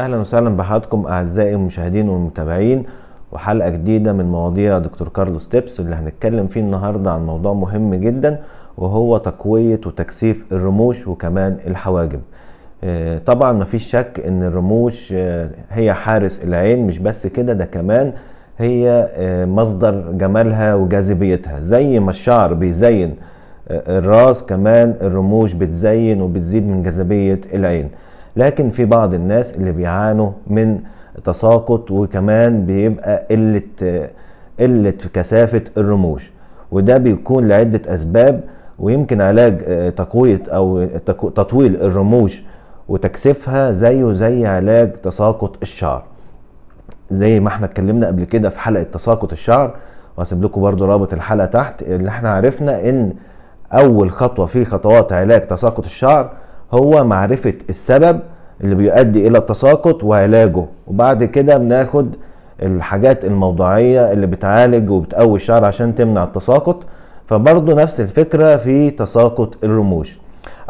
اهلا وسهلا بحضراتكم اعزائي المشاهدين والمتابعين وحلقه جديده من مواضيع دكتور كارلوس تيبس اللي هنتكلم فيه النهارده عن موضوع مهم جدا وهو تقويه وتكثيف الرموش وكمان الحواجب آه، طبعا مفيش شك ان الرموش آه، هي حارس العين مش بس كده ده كمان هي آه، مصدر جمالها وجاذبيتها زي ما الشعر بيزين الراس كمان الرموش بتزين وبتزيد من جاذبيه العين لكن في بعض الناس اللي بيعانوا من تساقط وكمان بيبقى قلة قلة كثافة الرموش وده بيكون لعدة أسباب ويمكن علاج آه، تقوية أو تطويل الرموش وتكثيفها زيه زي علاج تساقط الشعر زي ما احنا اتكلمنا قبل كده في حلقة تساقط الشعر وهسيب لكم برضو رابط الحلقة تحت اللي احنا عرفنا ان أول خطوة في خطوات علاج تساقط الشعر هو معرفة السبب اللي بيؤدي إلى التساقط وعلاجه وبعد كده بناخد الحاجات الموضوعية اللي بتعالج وبتقوي الشعر عشان تمنع التساقط فبرضه نفس الفكرة في تساقط الرموش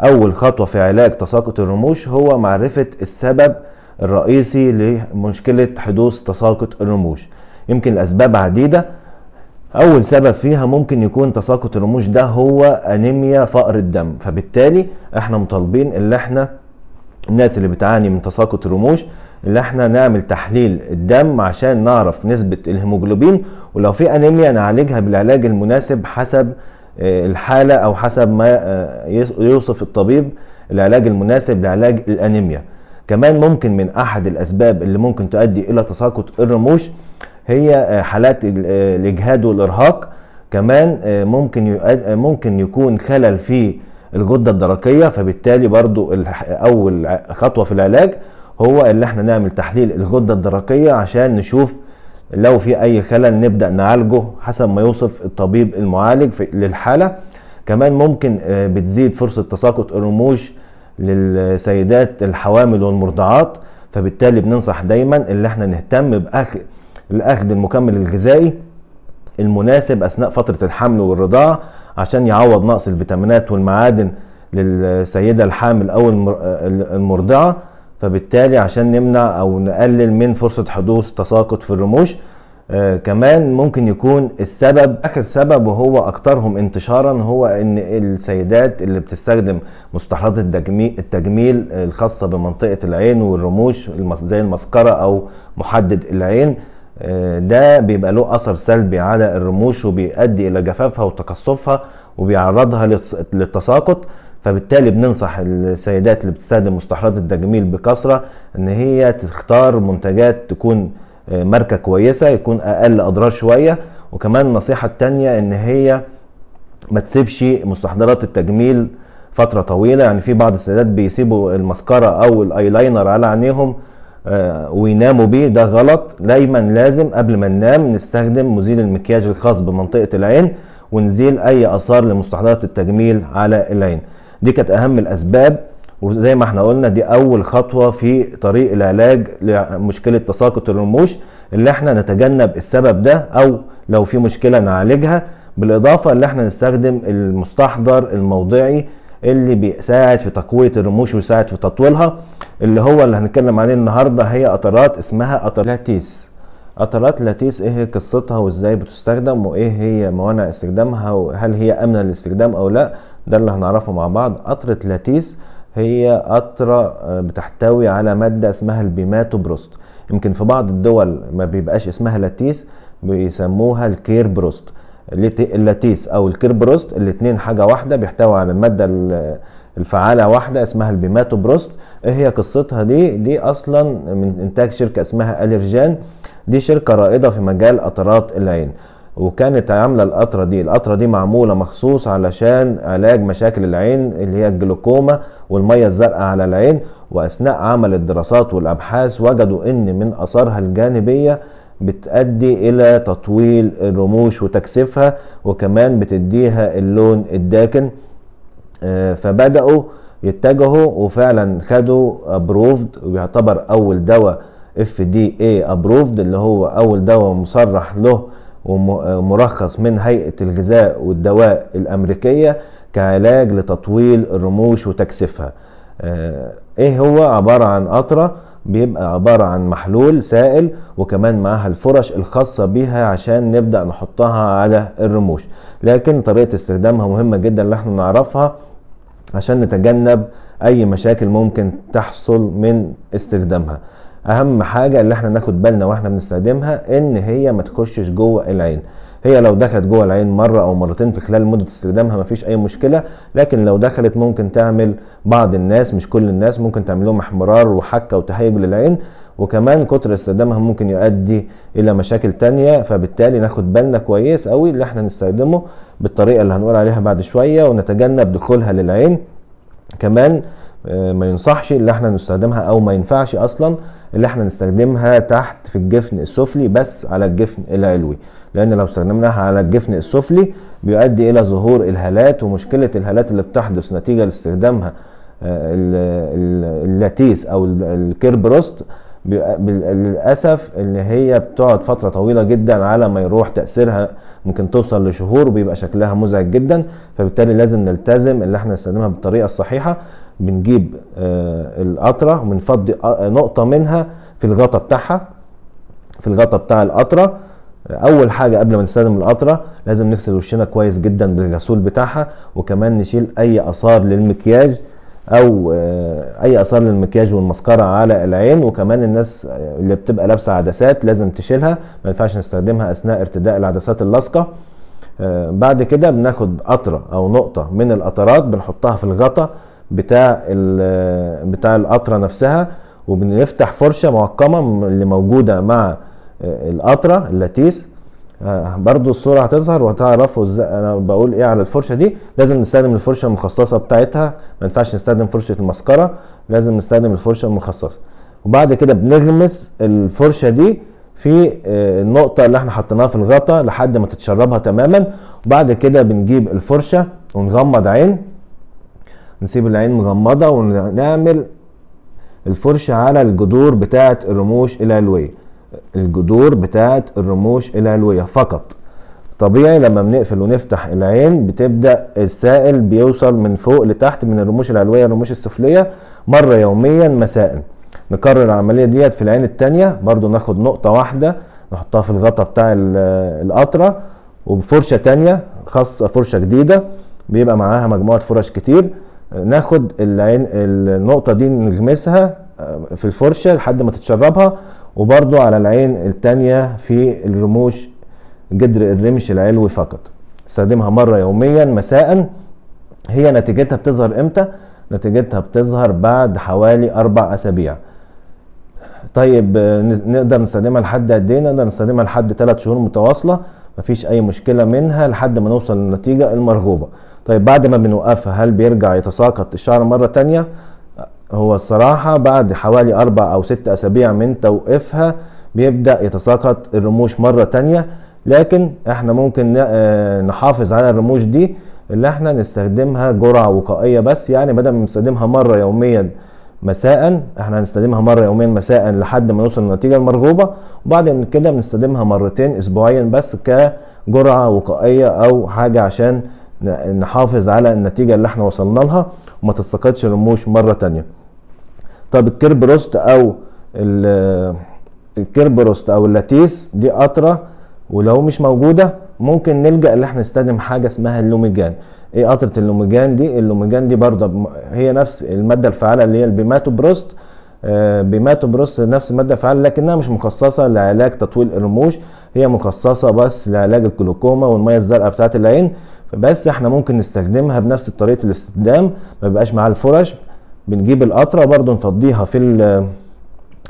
أول خطوة في علاج تساقط الرموش هو معرفة السبب الرئيسي لمشكلة حدوث تساقط الرموش يمكن الأسباب عديدة اول سبب فيها ممكن يكون تساقط الرموش ده هو انيميا فقر الدم فبالتالي احنا مطالبين اللي احنا الناس اللي بتعاني من تساقط الرموش اللي احنا نعمل تحليل الدم عشان نعرف نسبة الهيموجلوبين ولو في انيميا نعالجها بالعلاج المناسب حسب آه، الحالة او حسب ما آه، يوصف الطبيب العلاج المناسب لعلاج الانيميا كمان ممكن من احد الاسباب اللي ممكن تؤدي الى تساقط الرموش هي آه، حالات آه، الاجهاد والارهاق كمان آه، ممكن ممكن يكون خلل في الغده الدرقيه فبالتالي برضو اول خطوه في العلاج هو اللي احنا نعمل تحليل الغده الدرقيه عشان نشوف لو في اي خلل نبدا نعالجه حسب ما يوصف الطبيب المعالج للحاله كمان ممكن بتزيد فرصه تساقط الرموش للسيدات الحوامل والمرضعات فبالتالي بننصح دايما اللي احنا نهتم باخر لاخذ المكمل الغذائي المناسب اثناء فتره الحمل والرضاعه عشان يعوض نقص الفيتامينات والمعادن للسيده الحامل او آه، المرضعه فبالتالي عشان نمنع او نقلل من فرصه حدوث تساقط في الرموش آه كمان ممكن يكون السبب اخر سبب وهو اكثرهم انتشارا هو ان السيدات اللي بتستخدم مصطلحات التجميل, التجميل الخاصه بمنطقه العين والرموش زي المسكره او محدد العين ده بيبقى له اثر سلبي على الرموش وبيؤدي الى جفافها وتقصفها وبيعرضها للتساقط فبالتالي بننصح السيدات اللي بتستخدم مستحضرات التجميل بكثره ان هي تختار منتجات تكون آه، ماركه كويسه يكون اقل اضرار شويه وكمان النصيحه الثانيه ان هي ما تسيبش مستحضرات التجميل فتره طويله يعني في بعض السيدات بيسيبوا المسكره او الايلاينر على عينيهم آه، ويناموا بيه ده غلط دايما لازم قبل ما ننام نستخدم مزيل المكياج الخاص بمنطقه العين ونزيل اي اثار لمستحضرات التجميل على العين دي كانت اهم الاسباب وزي ما احنا قلنا دي اول خطوه في طريق العلاج لمشكله تساقط الرموش اللي احنا نتجنب السبب ده او لو في مشكله نعالجها بالاضافه اللي احنا نستخدم المستحضر الموضعي اللي بيساعد في تقويه الرموش ويساعد في تطويلها اللي هو اللي هنتكلم عليه النهارده هي قطرات اسمها قطرات لاتيس قطرات لاتيس ايه هي قصتها وازاي بتستخدم وايه هي موانع استخدامها وهل هي امنه للاستخدام او لا ده اللي هنعرفه مع بعض قطره لاتيس هي قطره آه، بتحتوي على ماده اسمها البيماتوبروست يمكن في بعض الدول ما بيبقاش اسمها لاتيس بيسموها الكير بروست اللاتيس او الكيربروست الاثنين حاجه واحده بيحتوي على الماده الفعاله واحده اسمها البيماتوبروست ايه هي قصتها دي دي اصلا من انتاج شركه اسمها اليرجان دي شركه رائده في مجال قطرات العين وكانت عامله القطره دي القطره دي معموله مخصوص علشان علاج مشاكل العين اللي هي الجلوكوما والميه الزرقاء على العين واثناء عمل الدراسات والابحاث وجدوا ان من اثارها الجانبيه بتأدي إلى تطويل الرموش وتكثيفها وكمان بتديها اللون الداكن آه، فبدأوا يتجهوا وفعلا خدوا ابروفد ويعتبر اول دواء اف دي اي ابروفد اللي هو اول دواء مصرح له ومرخص آه، من هيئه الغذاء والدواء الامريكيه كعلاج لتطويل الرموش وتكثيفها آه، ايه هو عباره عن قطره بيبقى عبارة عن محلول سائل وكمان معاها الفرش الخاصة بيها عشان نبدأ نحطها على الرموش لكن طريقة استخدامها مهمة جدا اللي احنا نعرفها عشان نتجنب اي مشاكل ممكن تحصل من استخدامها اهم حاجة اللي احنا ناخد بالنا واحنا بنستخدمها ان هي ما تخشش جوه العين هي لو دخلت جوه العين مره او مرتين في خلال مده استخدامها مفيش اي مشكله لكن لو دخلت ممكن تعمل بعض الناس مش كل الناس ممكن تعمل لهم احمرار وحكه وتهيج للعين وكمان كتر استخدامها ممكن يؤدي الى مشاكل تانية فبالتالي ناخد بالنا كويس قوي اللي احنا نستخدمه بالطريقه اللي هنقول عليها بعد شويه ونتجنب دخولها للعين كمان آه، ما ينصحش اللي احنا نستخدمها او ما ينفعش اصلا اللي احنا نستخدمها تحت في الجفن السفلي بس على الجفن العلوي لان لو استخدمناها على الجفن السفلي بيؤدي الى ظهور الهالات ومشكله الهالات اللي بتحدث نتيجه لاستخدامها آه، اللاتيس او الكيربروست للاسف ان هي بتقعد فتره طويله جدا على ما يروح تاثيرها ممكن توصل لشهور وبيبقى شكلها مزعج جدا فبالتالي لازم نلتزم اللي احنا نستخدمها بالطريقه الصحيحه بنجيب آه، القطره وبنفضي آه، نقطه منها في الغطا بتاعها في الغطا بتاع القطره اول حاجه قبل ما نستخدم القطره لازم نغسل وشنا كويس جدا بالغسول بتاعها وكمان نشيل اي اثار للمكياج او آه، اي اثار للمكياج والمسكره على العين وكمان الناس اللي بتبقى لابسه عدسات لازم تشيلها ما ينفعش نستخدمها اثناء ارتداء العدسات اللاصقه بعد كده بناخد قطره او نقطه من القطرات بنحطها في الغطا بتاع بتاع القطره نفسها وبنفتح فرشه معقمه اللي موجوده مع القطره اللاتيس آه، برضو الصورة هتظهر وهتعرفوا ازاي انا بقول ايه على الفرشة دي لازم نستخدم الفرشة المخصصة بتاعتها ما ينفعش نستخدم فرشة المسكرة لازم نستخدم الفرشة المخصصة وبعد كده بنغمس الفرشة دي في آه، النقطة اللي احنا حطيناها في الغطا لحد ما تتشربها تماما وبعد كده بنجيب الفرشة ونغمض عين نسيب العين مغمضه ونعمل الفرشة على الجذور بتاعة الرموش العلوية الجذور بتاعة الرموش العلوية فقط طبيعي لما بنقفل ونفتح العين بتبدأ السائل بيوصل من فوق لتحت من الرموش العلوية للرموش السفلية مرة يوميا مساء نكرر العملية ديت في العين التانية برضو ناخد نقطة واحدة نحطها في الغطاء بتاع القطرة وبفرشة تانية خاصة فرشة جديدة بيبقى معاها مجموعة فرش كتير ناخد العين النقطه دي نغمسها آه، في الفرشه لحد ما تتشربها وبرضو على العين التانية في الرموش جدر الرمش العلوي فقط استخدمها مره يوميا مساء هي نتيجتها بتظهر امتى نتيجتها بتظهر بعد حوالي اربع اسابيع طيب آه، نقدر نستخدمها لحد قد ايه نقدر نستخدمها لحد 3 شهور متواصله مفيش اي مشكله منها لحد ما نوصل للنتيجه المرغوبه طيب بعد ما بنوقفها هل بيرجع يتساقط الشعر مره تانية هو الصراحه بعد حوالي اربع او ست اسابيع من توقيفها بيبدا يتساقط الرموش مره تانية لكن احنا ممكن آه، نحافظ على الرموش دي اللي احنا نستخدمها جرعه وقائيه بس يعني بدل ما نستخدمها مره يوميا مساء احنا هنستخدمها مره يوميا مساء لحد ما نوصل للنتيجه المرغوبه وبعد من كده بنستخدمها مرتين اسبوعيا بس كجرعه وقائيه او حاجه عشان نحافظ على النتيجه اللي احنا وصلنا لها وما تستقدش الرموش مره تانية طب الكيربروست او الكيربروست او اللاتيس دي قطره ولو مش موجوده ممكن نلجا ان احنا نستخدم حاجه اسمها اللوميجان ايه قطره اللوميجان دي اللوميجان دي برضه هي نفس الماده الفعاله اللي هي البيماتوبروست بيماتو آه، بيماتوبروست نفس الماده الفعاله لكنها مش مخصصه لعلاج تطويل الرموش هي مخصصه بس لعلاج الجلوكوما والميه الزرقاء بتاعه العين بس احنا ممكن نستخدمها بنفس طريقه الاستخدام ما بيبقاش معاها الفرش بنجيب القطره برده نفضيها في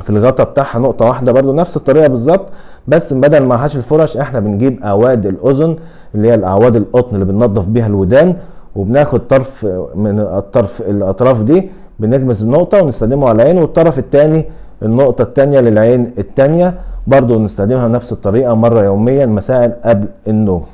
في الغطا بتاعها نقطه واحده برده نفس الطريقه بالظبط بس بدل ما معهاش الفرش احنا بنجيب اعواد الاذن اللي هي الاعواد القطن اللي بننظف بيها الودان وبناخد طرف من الطرف الاطراف دي بنلمس النقطه ونستخدمه على العين والطرف الثاني النقطه الثانيه للعين الثانيه برضو نستخدمها بنفس الطريقه مره يوميا مساء قبل النوم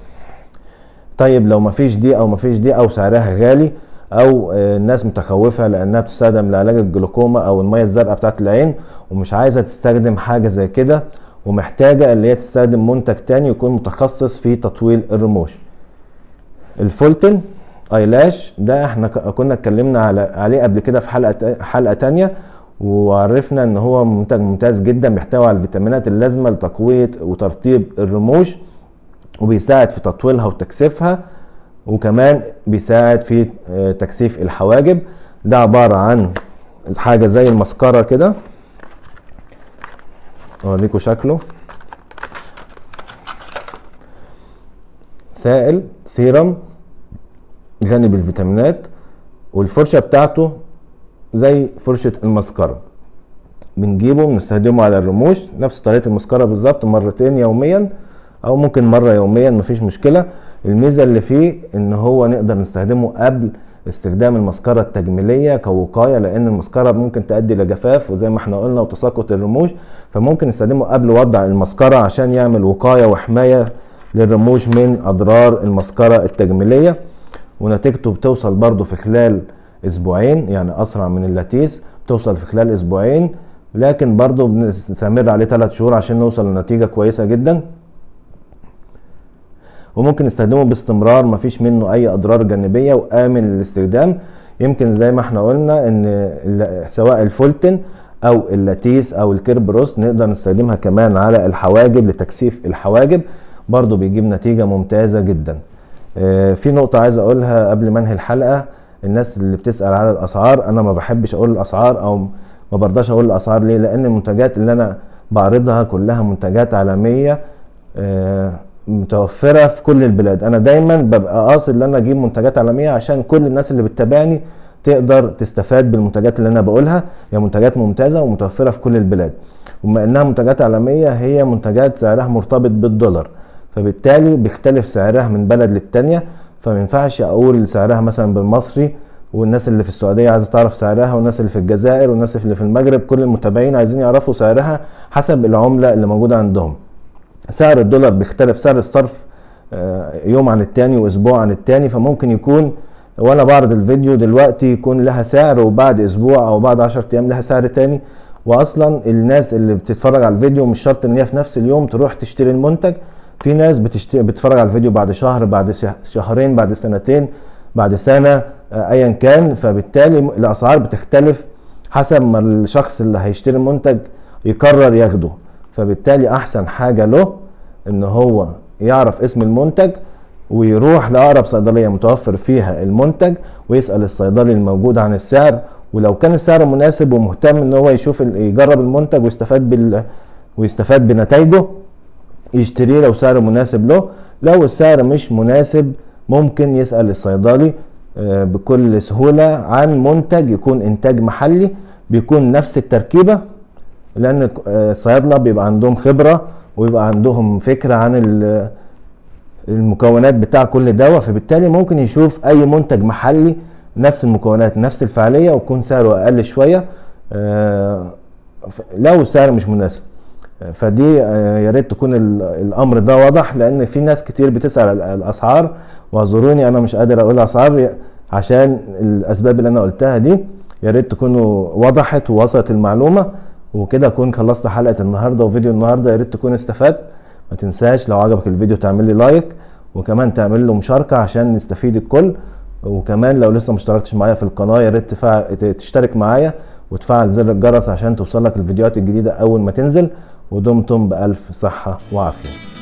طيب لو مفيش دي او مفيش دي او سعرها غالي او آه، الناس متخوفه لانها بتستخدم لعلاج الجلوكوما او الميه الزرقاء بتاعت العين ومش عايزه تستخدم حاجه زي كده ومحتاجه ان هي تستخدم منتج تاني يكون متخصص في تطويل الرموش الفولتن ايلاش ده احنا كنا اتكلمنا على عليه قبل كده في حلقه حلقه تانية وعرفنا ان هو منتج ممتاز جدا بيحتوي على الفيتامينات اللازمه لتقويه وترطيب الرموش وبيساعد في تطويلها وتكثيفها وكمان بيساعد في آه، تكثيف الحواجب ده عبارة عن حاجة زي المسكرة كده اوريكم شكله سائل سيرم جانب الفيتامينات والفرشة بتاعته زي فرشة المسكرة بنجيبه بنستخدمه على الرموش نفس طريقة المسكرة بالظبط مرتين يوميا او ممكن مره يوميا مفيش مشكله الميزه اللي فيه ان هو نقدر نستخدمه قبل استخدام المسكره التجميليه كوقايه لان المسكره ممكن تؤدي لجفاف وزي ما احنا قلنا وتساقط الرموش فممكن نستخدمه قبل وضع المسكره عشان يعمل وقايه وحمايه للرموش من اضرار المسكره التجميليه ونتيجته بتوصل برضو في خلال اسبوعين يعني اسرع من اللاتيس بتوصل في خلال اسبوعين لكن برضو بنستمر عليه ثلاث شهور عشان نوصل لنتيجه كويسه جدا وممكن نستخدمه باستمرار مفيش منه اي اضرار جانبيه وامن للاستخدام يمكن زي ما احنا قلنا ان سواء الفولتن او اللاتيس او الكيربروس نقدر نستخدمها كمان على الحواجب لتكثيف الحواجب برضو بيجيب نتيجه ممتازه جدا آه، في نقطه عايز اقولها قبل ما انهي الحلقه الناس اللي بتسال على الاسعار انا ما بحبش اقول الاسعار او ما برضاش اقول الاسعار ليه لان المنتجات اللي انا بعرضها كلها منتجات عالميه آه، متوفره في كل البلاد انا دايما ببقى قاصد ان انا اجيب منتجات عالميه عشان كل الناس اللي بتتابعني تقدر تستفاد بالمنتجات اللي انا بقولها هي منتجات ممتازه ومتوفره في كل البلاد وما انها منتجات عالميه هي منتجات سعرها مرتبط بالدولار فبالتالي بيختلف سعرها من بلد للتانيه فما ينفعش اقول سعرها مثلا بالمصري والناس اللي في السعوديه عايزه تعرف سعرها والناس اللي في الجزائر والناس اللي في المغرب كل المتابعين عايزين يعرفوا سعرها حسب العمله اللي موجوده عندهم سعر الدولار بيختلف سعر الصرف آه، يوم عن التاني واسبوع عن التاني فممكن يكون وانا بعرض الفيديو دلوقتي يكون لها سعر وبعد اسبوع او بعد 10 ايام لها سعر تاني واصلا الناس اللي بتتفرج على الفيديو مش شرط ان هي في نفس اليوم تروح تشتري المنتج في ناس بتشتري بتتفرج على الفيديو بعد شهر بعد شهرين بعد سنتين بعد سنه آه، ايا كان فبالتالي الاسعار بتختلف حسب ما الشخص اللي هيشتري المنتج يقرر ياخده فبالتالي احسن حاجه له ان هو يعرف اسم المنتج ويروح لاقرب صيدليه متوفر فيها المنتج ويسال الصيدلي الموجود عن السعر ولو كان السعر مناسب ومهتم ان هو يشوف يجرب المنتج ويستفاد بال ويستفاد بنتائجه يشتريه لو سعر مناسب له لو السعر مش مناسب ممكن يسال الصيدلي آه، بكل سهوله عن منتج يكون انتاج محلي بيكون نفس التركيبه لان الصيادله آه، بيبقى عندهم خبره ويبقى عندهم فكره عن المكونات بتاع كل دواء فبالتالي ممكن يشوف اي منتج محلي نفس المكونات نفس الفعاليه ويكون سعره اقل شويه آه، لو السعر مش مناسب فدي آه، يا ريت تكون الامر ده واضح لان في ناس كتير بتسال الاسعار واعذروني انا مش قادر اقول اسعار عشان الاسباب اللي انا قلتها دي يا ريت تكونوا وضحت ووصلت المعلومه وكده اكون خلصت حلقه النهارده وفيديو النهارده يا ريت تكون استفدت ما تنساش لو عجبك الفيديو تعمل لي لايك وكمان تعمل له مشاركه عشان نستفيد الكل وكمان لو لسه ما اشتركتش معايا في القناه يا ريت تشترك معايا وتفعل زر الجرس عشان توصلك الفيديوهات الجديده اول ما تنزل ودمتم بالف صحه وعافيه